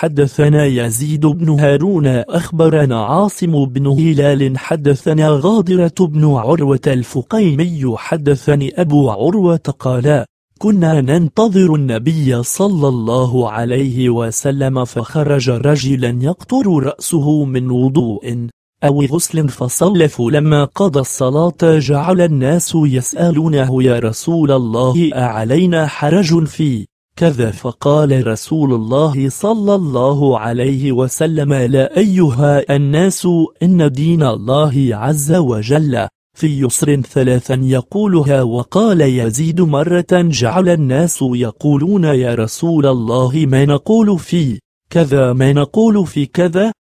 حدثنا يزيد بن هارون أخبرنا عاصم بن هلال حدثنا غادرة بن عروة الفقيمي حدثني أبو عروة قال كنا ننتظر النبي صلى الله عليه وسلم فخرج رجلا يقطر رأسه من وضوء أو غسل فصلف لما قضى الصلاة جعل الناس يسألونه يا رسول الله أعلينا حرج في كذا فقال رسول الله صلى الله عليه وسلم لا أيها الناس إن دين الله عز وجل في يسر ثلاثا يقولها وقال يزيد مرة جعل الناس يقولون يا رسول الله ما نقول في كذا ما نقول في كذا